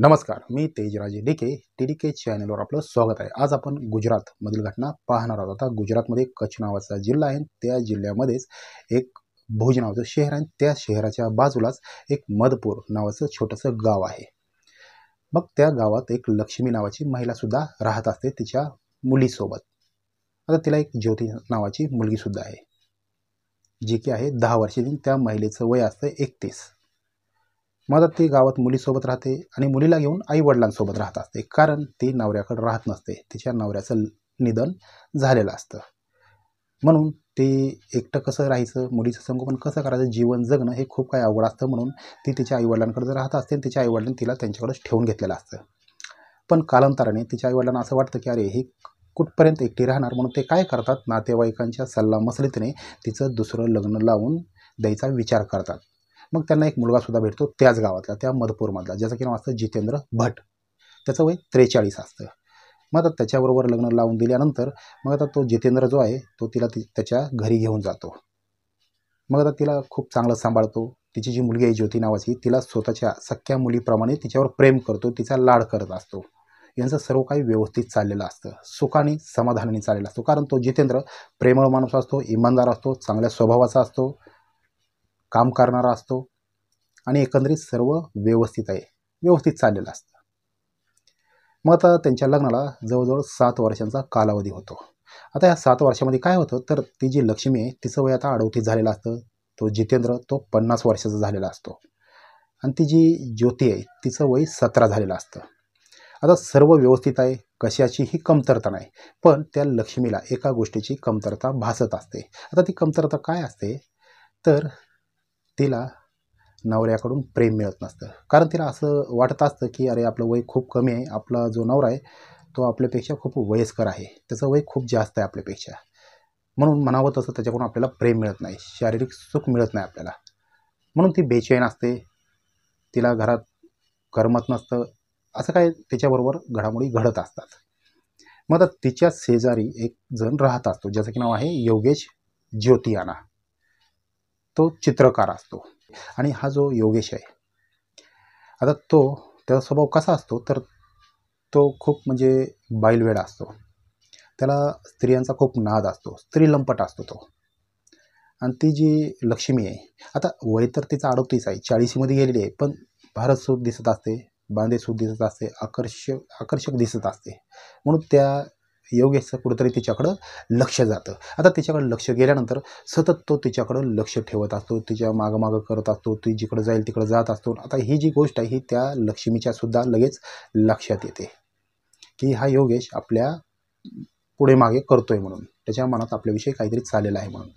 नमस्कार मी Tejraje DK T D K चॅनलवर आपलं स्वागत आहे आज आपण गुजरातमधील घटना पाहणार आहोत आता गुजरातमध्ये कच्छ नावाचा जिल्हा आहे त्या जिल्ह्यामध्येच एक भुज नावाचं शहर आहे त्या शहराच्या बाजूलाच एक मधपूर नावाचं छोटंसं गाव आहे मग त्या गावात एक लक्ष्मी नावाची महिलासुद्धा राहत असते तिच्या मुलीसोबत आता तिला एक ज्योती नावाची मुलगीसुद्धा आहे जी की आहे दहा वर्षाची त्या महिलेचं वय असतं एकतीस मदत ती गावात मुलीसोबत राहते आणि मुलीला घेऊन आई राहत असते कारण ती नवऱ्याकडे राहत नसते तिच्या नवऱ्याचं निधन झालेलं असतं म्हणून ते एकटं कसं राहायचं मुलीचं संगोपन कसं करायचं जीवन जगणं हे खूप काही अवघड असतं म्हणून ती तिच्या आईवडिलांकडं जर राहत असते आणि तिच्या आईवडिलांनी तिला त्यांच्याकडेच ठेवून घेतलेलं असतं पण कालांतराने तिच्या आईवडिलांना असं वाटतं की अरे ही कुठपर्यंत एकटी राहणार म्हणून ते काय करतात नातेवाईकांच्या सल्ला तिचं दुसरं लग्न लावून द्यायचा विचार करतात मग त्यांना एक मुलगा सुद्धा भेटतो त्याच गावातला त्या मधपूरमधला ज्याचं की नाव असतं जितेंद्र भट त्याचं वय त्रेचाळीस असतं मग आता त्याच्याबरोबर लग्न लावून दिल्यानंतर मग आता तो जितेंद्र जो आहे तो तिला ति त्याच्या घरी घेऊन जातो मग आता तिला खूप चांगलं सांभाळतो तिची जी मुलगी आहे ज्योती नावाची तिला स्वतःच्या सख्या मुलीप्रमाणे तिच्यावर प्रेम करतो तिचा लाड करत असतो यांचं सर्व काही व्यवस्थित चाललेलं असतं सुखाने समाधानाने चाललेलं असतो कारण तो जितेंद्र प्रेमळ माणूस असतो इमानदार असतो चांगल्या स्वभावाचा असतो काम करणारा असतो आणि एकंदरीत सर्व व्यवस्थित आहे व्यवस्थित चाललेलं असतं मग आता त्यांच्या लग्नाला जवळजवळ सात वर्षांचा कालावधी होतो आता या सात वर्षामध्ये काय होतं तर ती जी लक्ष्मी आहे तिचं वय आता अडवती झालेलं असतं तो जितेंद्र तो पन्नास वर्षाचा झालेला असतो आणि ती जी ज्योती आहे तिचं वय सतरा झालेलं असतं आता सर्व व्यवस्थित आहे कशाचीही कमतरता नाही पण त्या लक्ष्मीला एका गोष्टीची कमतरता भासत असते आता ती कमतरता काय असते तर तिला नवऱ्याकडून प्रेम मिळत नसतं कारण तिला असं वाटत असतं की अरे आपलं वय खूप कमी आहे आपला जो नवरा आहे तो आपल्यापेक्षा खूप वयस्कर आहे त्याचं वय खूप जास्त आहे आपल्यापेक्षा म्हणून म्हणावं तसं त्याच्याकडून आपल्याला प्रेम मिळत नाही शारीरिक सुख मिळत नाही आपल्याला म्हणून ती बेचैन असते तिला घरात करमत नसतं असं काय तिच्याबरोबर घडामोडी घडत असतात मग आता तिच्या शेजारी एक जण राहत असतो ज्याचं की नाव आहे योगेश ज्योतियाना तो चित्रकार असतो आणि हा जो योगेश आहे आता तो त्याचा स्वभाव कसा असतो तर तो खूप म्हणजे बैलवेडा असतो त्याला स्त्रियांचा खूप नाद असतो स्त्री लंपट असतो तो आणि ती जी लक्ष्मी आहे आता वय तर तिचा अडोतीस आहे चाळीसीमध्ये गेलेली आहे पण भारतसूद दिसत असते बांधेसूद दिसत असते आकर्षक आकर्षक दिसत असते म्हणून त्या योगेशचं कुठंतरी तिच्याकडं लक्ष जातं आता तिच्याकडं लक्ष गेल्यानंतर सतत तो तिच्याकडं लक्ष ठेवत असतो तिच्या मागमागं करत असतो ती जिकडं जाईल तिकडं जात असतो आता ही जी गोष्ट आहे ही त्या लक्ष्मीच्या सुद्धा लगेच लक्षात येते की हा योगेश आपल्या पुढे मागे करतो आहे म्हणून त्याच्या मनात आपल्याविषयी काहीतरी चाललेलं आहे म्हणून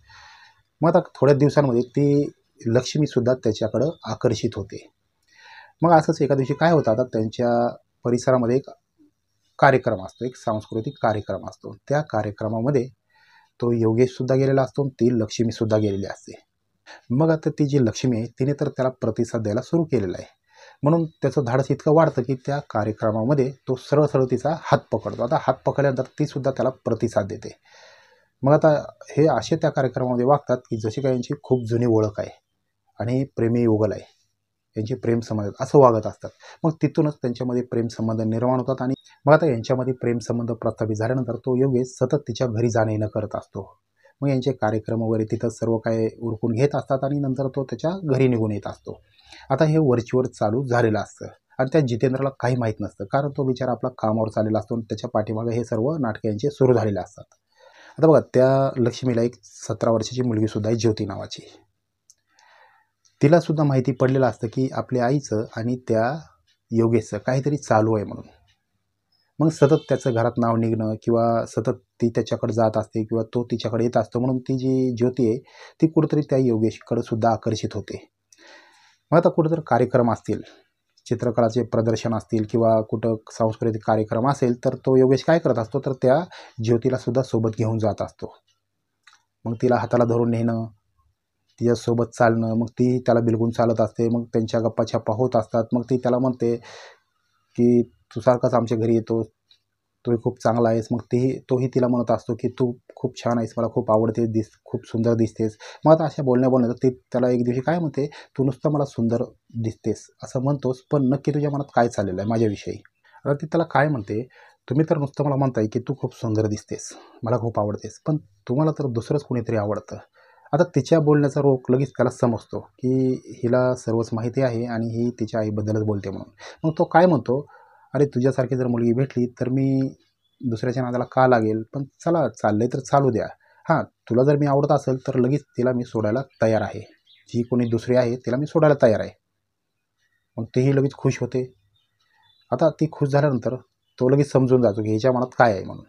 मग आता थोड्या दिवसांमध्ये ती लक्ष्मीसुद्धा त्याच्याकडं आकर्षित होते मग असंच एका दिवशी काय होतं आता त्यांच्या परिसरामध्ये एक कार्यक्रम असतो एक सांस्कृतिक कार्यक्रम असतो त्या कार्यक्रमामध्ये तो योगेशसुद्धा गेलेला असतो ती लक्ष्मीसुद्धा गेलेली असते मग आता ती जी लक्ष्मी आहे तिने तर त्याला प्रतिसाद द्यायला सुरू केलेला आहे म्हणून त्याचं धाडस इतकं वाढतं की त्या कार्यक्रमामध्ये तो सरळ सरळ तिचा हात पकडतो आता हात पकडल्यानंतर तीसुद्धा त्याला प्रतिसाद देते मग आता हे असे त्या कार्यक्रमामध्ये वागतात की जशी काही यांची खूप जुनी ओळख आहे आणि प्रेमी युगल आहे यांचे प्रेमसंबंध असं वागत असतात मग तिथूनच त्यांच्यामध्ये प्रेमसंबंध निर्माण होतात आणि मग आता यांच्यामध्ये प्रेमसंबंध प्रस्थापित झाल्यानंतर तो योग्य सतत तिच्या घरी जाणे न करत असतो मग यांचे कार्यक्रम वगैरे तिथं सर्व काय उरकून घेत असतात आणि नंतर तो त्याच्या घरी निघून येत असतो आता हे वरचीवर चालू झालेलं असतं आणि त्या जितेंद्राला काही माहीत नसतं कारण तो विचार आपला कामावर चाललेला असतो आणि त्याच्या पाठीमागे हे सर्व नाटक यांचे सुरू झालेले असतात आता बघा त्या लक्ष्मीला एक सतरा वर्षाची मुलगीसुद्धा आहे ज्योती नावाची तिलासुद्धा माहिती पडलेलं असतं की आपल्या आईचं आणि त्या योगेशचं काहीतरी चालू आहे म्हणून मग सतत त्याचं घरात नाव निघणं किंवा सतत ती त्याच्याकडे जात असते किंवा तो तिच्याकडे येत असतो म्हणून ती जी ज्योती आहे ती कुठंतरी त्या योगेशकडे सुद्धा आकर्षित होते मग आता कुठंतरी कार्यक्रम असतील चित्रकलाचे प्रदर्शन असतील किंवा कुठं सांस्कृतिक कार्यक्रम असेल तर तो योगेश काय करत असतो तर त्या ज्योतीलासुद्धा सोबत घेऊन जात असतो मग तिला हाताला धरून नेणं तिच्यासोबत चालणं मग ती त्याला बिलगून चालत असते मग त्यांच्या गप्पा छप्पा होत असतात मग ती त्याला म्हणते की तू सारखाच आमच्या घरी येतो तू खूप चांगला आहेस मग तीही तोही तिला म्हणत असतो की तू खूप छान आहेस मला खूप आवडते दिस खूप सुंदर दिसतेस मग आता अशा बोलण्या बोलण्यात ती त्याला एक दिवशी काय म्हणते तू नुसतं मला सुंदर दिसतेस असं म्हणतोस पण नक्की तुझ्या मनात काय चाललेलं आहे माझ्याविषयी आता ती त्याला काय म्हणते तुम्ही तर नुसतं मला म्हणताय की तू खूप सुंदर दिसतेस मला खूप आवडतेस पण तुम्हाला तर दुसरंच कोणीतरी आवडतं आता तिच्या बोलण्याचा रोख लगेच त्याला समजतो की हिला सर्वच माहिती आहे आणि ही तिच्या आईबद्दलच बोलते म्हणून मग तो काय म्हणतो अरे तुझ्यासारखी जर मुलगी भेटली तर मी दुसऱ्याच्या नादाला का लागेल पण चला चाललं तर चालू द्या हां तुला जर मी आवडत असेल तर लगेच तिला मी सोडायला तयार आहे जी कोणी दुसरी आहे तिला मी सोडायला तयार आहे मग तेही लगेच खुश होते आता ती खुश झाल्यानंतर तो लगेच समजून जातो की ह्याच्या मनात काय आहे म्हणून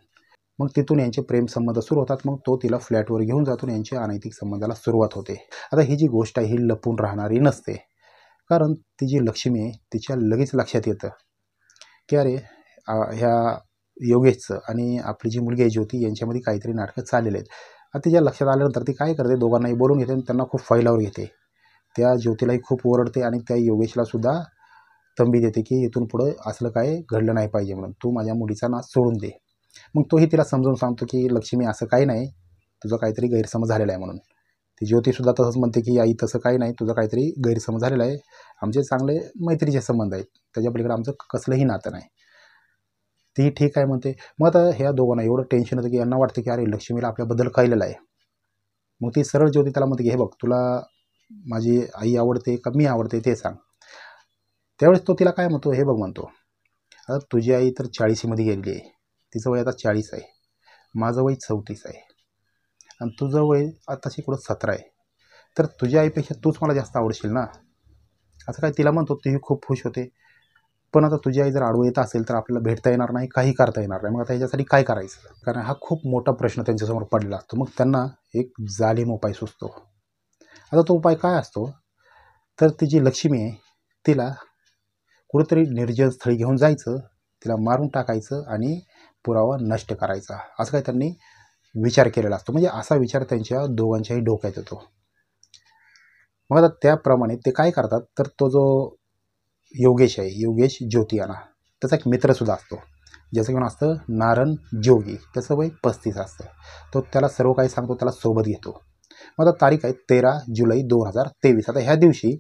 मग तिथून यांचे प्रेमसंबंध सुरू होतात मग तो तिला फ्लॅटवर घेऊन जातून यांच्या अनैतिक संबंधाला सुरुवात होते आता ही जी गोष्ट आहे ही लपून राहणारी नसते कारण ती जी लक्ष्मी आहे तिच्या लगेच लक्षात येतं की अरे ह्या योगेशचं आणि आपली जी मुलगी आहे ज्योती यांच्यामध्ये काहीतरी नाटकं चाललेले आहेत आता तिच्या लक्षात आल्यानंतर ती काय करते दोघांनाही बोलून घेते आणि त्यांना खूप फैलावर घेते त्या ज्योतीलाही खूप ओरडते आणि त्या योगेशला सुद्धा तंबी देते की इथून पुढं असलं काय घडलं नाही पाहिजे म्हणून तू माझ्या मुलीचा नाच सोडून दे मग तोही तिला समजावून सांगतो की लक्ष्मी असं काही नाही तुझं काहीतरी गैरसमज झालेला आहे म्हणून ती ज्योतीसुद्धा तसंच म्हणते की आई तसं काही नाही तुझं काहीतरी गैरसमज झालेला आहे आमचे चांगले मैत्रीचे संबंध आहेत त्याच्या पलीकडे आमचं कसलंही नातं नाही ती ठीक आहे म्हणते मग आता ह्या दोघांना एवढं टेन्शन होतं की यांना वाटतं की अरे लक्ष्मीला आपल्याबद्दल कळलेलं आहे मग ती सरळ ज्योती त्याला म्हणते की हे बघ तुला माझी आई आवडते का मी आवडते ते सांग त्यावेळेस तो तिला काय म्हणतो हे बघ म्हणतो आता तुझी आई तर चाळीसीमध्ये गेलेली आहे तिचं वय आता चाळीस आहे माझं वय चौतीस आहे आणि तुझं वय आता कुठं सतरा आहे तर तुझ्या आईपेक्षा तूच मला जास्त आवडशील ना असं काय तिला म्हणतो तीही खूप खुश होते पण आता तुझी आई जर आडवं येत असेल तर आपल्याला भेटता येणार नाही काही करता येणार नाही मग आता याच्यासाठी काय करायचं कारण हा खूप मोठा प्रश्न त्यांच्यासमोर पडला असतो मग त्यांना एक जालिम उपाय सुचतो आता तो उपाय काय असतो तर ती जी लक्ष्मी आहे तिला कुठेतरी निर्जन स्थळी घेऊन जायचं तिला मारून टाकायचं आणि पुरावा नष्ट करायचा असं काय त्यांनी विचार केलेला असतो म्हणजे असा विचार त्यांच्या दोघांच्याही डोक्यात येतो मग आता त्याप्रमाणे ते काय करतात तर तो जो योगेश आहे योगेश ज्योतियाना त्याचा एक मित्रसुद्धा असतो ज्याचं घेऊन असतं नारण जोगी त्याचं वय पस्तीस असतं तो त्याला सर्व काही सांगतो त्याला सोबत घेतो मग आता तारीख आहे तेरा जुलै दोन हजार तेवीस आता ह्या दिवशी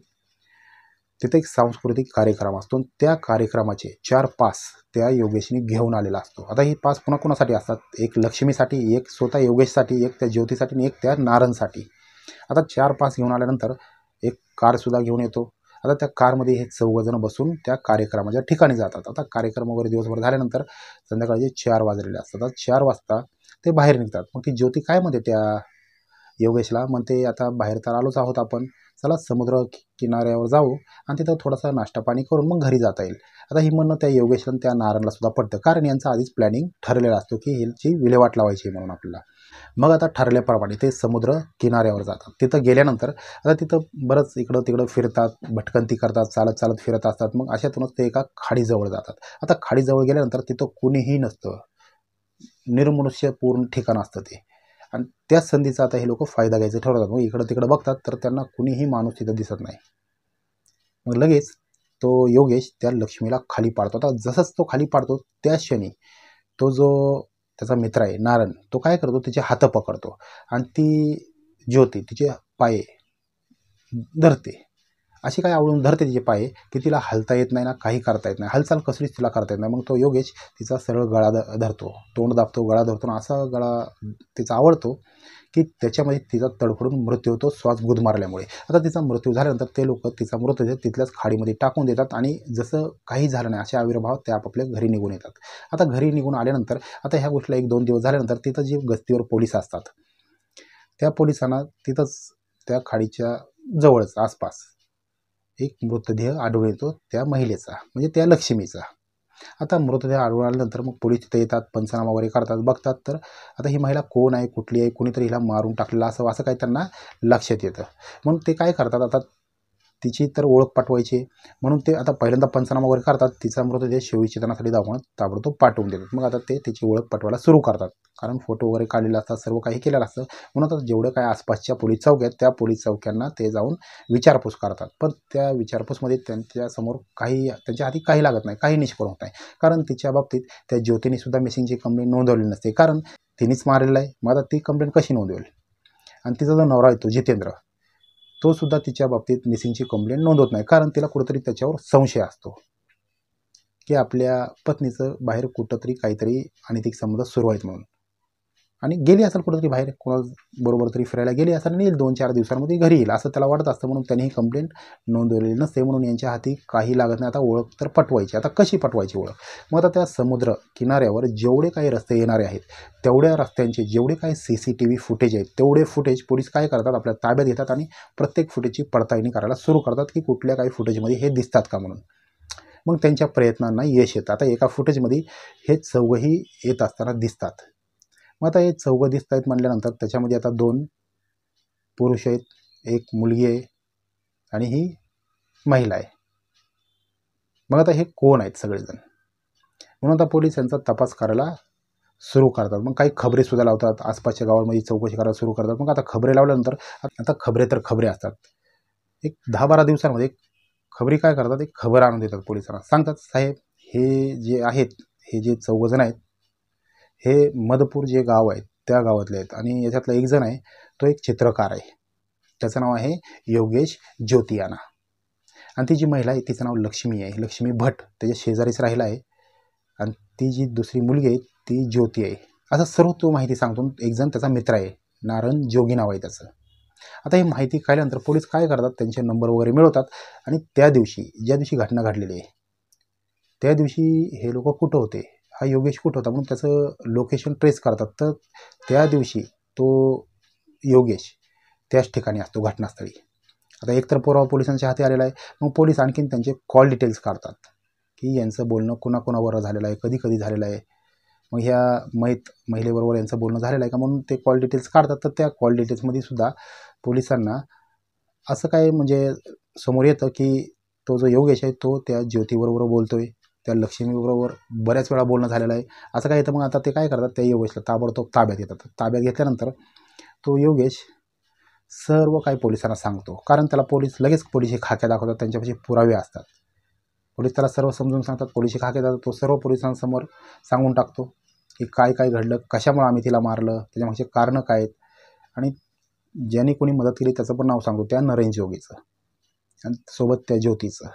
तिथे एक सांस्कृतिक कार्यक्रम असतो त्या कार्यक्रमाचे चार पास त्या योगेशने घेऊन आलेला असतो आता ही पास पुन्हा कोणासाठी असतात एक लक्ष्मीसाठी एक स्वतः योगेशसाठी एक त्या ज्योतीसाठी आणि एक त्या नारणसाठी आता चार पास घेऊन आल्यानंतर एक कारसुद्धा घेऊन येतो आता त्या कारमध्ये हे चौघजणं बसून त्या कार्यक्रमाच्या ठिकाणी जातात आता कार्यक्रम वगैरे दिवसभर झाल्यानंतर जे चार वाजलेले असतात आता चार वाजता ते बाहेर निघतात मग ती ज्योती काय म्हणते त्या योगेशला म्हणते आता बाहेर तर आलोच आहोत आपण चला समुद्र किनाऱ्यावर जाऊ आणि तिथं थोडासा नाश्ता पाणी करून मग घरी जाता येईल आता ही म्हणणं त्या योगेशला त्या नारायणला सुद्धा पडतं कारण यांचा आधीच प्लॅनिंग ठरलेला असतो की हिलची विल्हेवाट लावायची म्हणून आपल्याला मग आता ठरल्याप्रमाणे ते समुद्र किनाऱ्यावर जातात तिथं गेल्यानंतर आता तिथं बरंच इकडं तिकडं फिरतात भटकंती करतात चालत चालत फिरत असतात मग अशातूनच ते एका खाडीजवळ जातात आता खाडीजवळ गेल्यानंतर तिथं कुणीही नसतं निर्मनुष्यपूर्ण पूर्ण ठिकाण असतं ते आणि त्याच संधीचा आता हे लोक फायदा घ्यायचं ठरवतात मग इकडं तिकडं बघतात तर त्यांना कुणीही माणूस तिथं दिसत नाही मग लगेच तो योगेश त्या लक्ष्मीला खाली पाडतो आता जसंच तो खाली पाडतो त्या क्षणी तो जो त्याचा मित्र आहे नारायण तो काय करतो तिचे हात पकडतो आणि ती ज्योती तिचे पाये धरते अशी काय आवळून धरते तिचे पाय की तिला हलता येत नाही ना काही करता येत नाही हालचाल कसलीच तिला करता येत नाही मग तो योगेश तिचा सरळ गळा द धरतो तोंड दाबतो गळा धरतो असा गळा तिचा आवडतो की त्याच्यामध्ये तिचा तडफडून मृत्यू होतो श्वास गुद मारल्यामुळे आता तिचा मृत्यू झाल्यानंतर ते लोक तिचा मृतदेह तिथल्याच खाडीमध्ये टाकून देतात आणि जसं काही झालं नाही असे आविर्भाव ते आपापल्या घरी निघून येतात आता घरी निघून आल्यानंतर आता ह्या गोष्टीला एक दोन दिवस झाल्यानंतर तिथं जे गस्तीवर पोलीस असतात त्या पोलिसांना तिथंच त्या खाडीच्या जवळच आसपास एक मृतदेह आढळून येतो त्या महिलेचा म्हणजे त्या लक्ष्मीचा आता मृतदेह आढळून आल्यानंतर मग पोलीस तिथे येतात पंचनामा वगैरे करतात बघतात तर आता ही महिला कोण आहे कुठली आहे कुणीतरी हिला मारून टाकलेला असं असं काही त्यांना लक्षात येतं मग ते काय करतात आता तिची तर ओळख पाठवायची म्हणून ते आता पहिल्यांदा पंचनामा वगैरे करतात तिचा मृतदेह शेवचेतनासाठी दाखवून ताबडतोब पाठवून देतात मग आता ते तिची ओळख पाठवायला सुरू करतात कारण फोटो वगैरे काढलेला असतात सर्व काही केलेलं असतं म्हणून आता जेवढं काय आसपासच्या पोलीस चौक आहेत त्या पोलीस चौक्यांना ते जाऊन विचारपूस करतात पण त्या विचारपूसमध्ये त्यांच्यासमोर काही त्यांच्या हाती काही लागत नाही काही निष्फळ होत नाही कारण तिच्या बाबतीत त्या ज्योतीनेसुद्धा मिसिंगची कंप्लेंट नोंदवली नसते कारण तिनेच मारलेलं आहे मग आता ती कंप्लेंट कशी नोंदवेल आणि तिचा जो नवरा येतो जितेंद्र तो सुद्धा तिच्या बाबतीत मिसिंगची कंप्लेंट नोंदवत नाही कारण तिला कुठेतरी त्याच्यावर संशय असतो की आपल्या पत्नीचं बाहेर कुठंतरी काहीतरी अनैतिक संबंध सुरू आहेत म्हणून आणि गेली असेल कुठंतरी बाहेर बरोबर तरी फिरायला गेली असेल आणि दोन चार दिवसांमध्ये घरी येईल असं त्याला वाटत असतं म्हणून त्यांनी ही कंप्लेंट नोंदवलेली नसते म्हणून यांच्या हाती काही लागत नाही आता ओळख तर पटवायची आता कशी पटवायची ओळख मग आता त्या समुद्र किनाऱ्यावर जेवढे काही रस्ते येणारे आहेत तेवढ्या रस्त्यांचे जेवढे काही C C T V footage आहेत तेवढे फुटेज पोलीस काय करतात आपल्या ताब्यात घेतात आणि प्रत्येक फुटेजची पडताळणी करायला सुरू करतात की कुठल्या काही फुटेजमध्ये हे दिसतात का म्हणून मग त्यांच्या प्रयत्नांना यश येतं आता एका फुटेजमध्ये हे चौघही येत असताना दिसतात मग आता हे चौघं दिसत आहेत म्हटल्यानंतर त्याच्यामध्ये आता दोन पुरुष आहेत एक मुलगी आहे आणि ही महिला आहे मग आता हे कोण आहेत सगळेजण म्हणून आता पोलीस यांचा तपास करायला सुरू करतात मग काही खबरेसुद्धा लावतात आसपासच्या गावांमध्ये चौकशी करायला सुरू करतात मग आता खबरे लावल्यानंतर आता खबरे तर खबरे असतात एक दहा बारा दिवसांमध्ये खबरी काय करतात एक खबर आणून देतात पोलिसांना सांगतात साहेब हे जे आहेत हे जे चौघजण आहेत हे मधपूर जे गाव आहे त्या गावातले आहेत आणि याच्यातला एक जण आहे तो एक चित्रकार आहे त्याचं नाव आहे योगेश ज्योतियाना आणि ती जी महिला आहे तिचं नाव लक्ष्मी आहे लक्ष्मी भट त्याच्या शेजारीच राहिला आहे आणि ती जी दुसरी मुलगी आहे ती ज्योती आहे असं सर्व तो माहिती सांगतो एक जण त्याचा मित्र आहे नारायण जोगी नाव आहे त्याचं आता ही माहिती कळल्यानंतर पोलीस काय करतात त्यांचे नंबर वगैरे मिळवतात आणि त्या दिवशी ज्या दिवशी घटना घडलेली आहे त्या दिवशी हे लोक कुठं होते हा योगेश कुठं होता म्हणून त्याचं लोकेशन ट्रेस करतात तर त्या दिवशी तो योगेश त्याच ठिकाणी असतो घटनास्थळी आता एकतर पुरावा पोलिसांच्या हाती आलेला आहे मग पोलीस आणखीन त्यांचे कॉल डिटेल्स काढतात की यांचं बोलणं कोणाकोणावर झालेलं आहे कधी कधी झालेलं आहे मग ह्या मैत महिलेबरोबर यांचं बोलणं झालेलं आहे का म्हणून ते कॉल डिटेल्स काढतात तर त्या कॉल डिटेल्समध्ये सुद्धा पोलिसांना असं काय म्हणजे समोर येतं की तो जो योगेश आहे तो त्या ज्योतीबरोबर बोलतो आहे त्या लक्ष्मीबरोबर बऱ्याच वेळा बोलणं झालेलं आहे असं काय येतं मग आता ते काय करतात त्या योगेशला ताबडतोब ताब्यात घेतात ताब्यात घेतल्यानंतर तो योगेश सर्व काही पोलिसांना सांगतो कारण त्याला पोलीस लगेच पोलिसी खाक्या दाखवतात त्यांच्यापाशी पुरावे असतात पोलीस त्याला सर्व समजून सांगतात पोलिसी खाके जातात तो सर्व पोलिसांसमोर सांगून टाकतो की काय काय घडलं कशामुळे आम्ही तिला मारलं त्याच्यामागचे कारणं काय आहेत आणि ज्याने कोणी मदत केली त्याचं पण नाव सांगतो त्या नरेंद्र योगीचं आणि सोबत त्या ज्योतीचं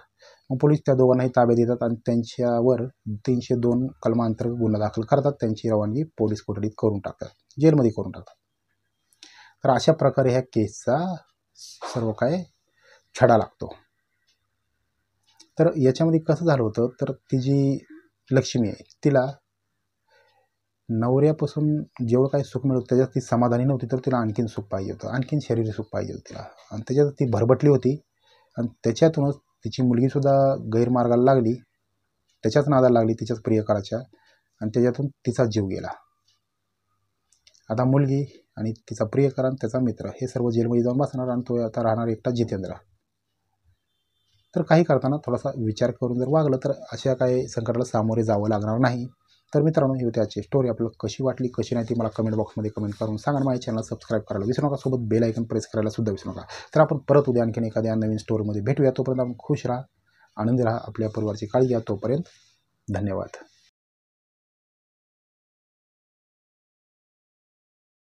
मग पोलीस त्या दोघांनाही ताब्यात देतात आणि त्यांच्यावर तीनशे दोन कलमांतर्गत गुन्हा दाखल करतात त्यांची रवानगी पोलीस कोठडीत करून टाकतात जेलमध्ये करून टाकतात तर अशा प्रकारे ह्या केसचा सर्व काय छडा लागतो तर याच्यामध्ये कसं झालं होतं तर ती जी लक्ष्मी आहे तिला नवऱ्यापासून जेवढं काही सुख मिळतं त्याच्यात ती समाधानी नव्हती तर तिला आणखीन सुख पाहिजे होतं आणखीन शरीर सुख पाहिजे होतं तिला आणि त्याच्यात ती भरभटली होती आणि त्याच्यातूनच तिची मुलगीसुद्धा गैरमार्गाला लागली त्याच्याच नादा लागली तिच्याच प्रियकराच्या आणि त्याच्यातून तिचा जीव गेला आता मुलगी आणि तिचा प्रियकर आणि त्याचा मित्र हे सर्व जेलमध्ये जाऊन बसणार आणि तो आता राहणार एकटा जितेंद्र तर काही करताना थोडासा विचार करून जर वागलं तर अशा काही संकटाला सामोरे जावं लागणार नाही तर मित्रांनो ही होती आजची स्टोरी आपल्याला कशी वाटली कशी नाही ती मला कमेंट बॉक्समध्ये कमेंट करून सांगा माझ्या चॅनल सबस्क्राईब करायला विसरू नका सोबत बेल आयकन प्रेस करायला सुद्धा विसरू नका तर आपण परत उद्या आणखीन एखाद्या नवीन स्टोरीमध्ये भेटूया तोपर्यंत आपण खुश राहा आनंद राहा आपल्या परिवारची काळजी घ्या तोपर्यंत धन्यवाद